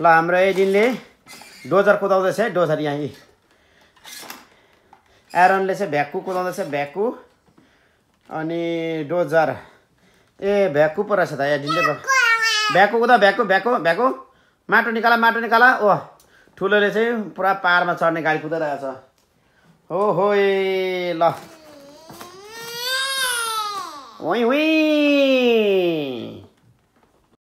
ल हाम्रो एडिनले डोजर कुदाउँदैछ है डोजर यहाँ एरनले चाहिँ भ्याक्कु कुदाउँदैछ भ्याकु अनि डोजर ए भ्याकु पो रहेछ त एडिनले भ्याकु कुदा भ्याकु भ्याकु भ्याकु माटो निकाल माटो निकाल ओ ठुलोले चाहिँ पुरा पारमा चढ्ने गाडी कुदाइरहेको छ हो हो ल हुँ हुँ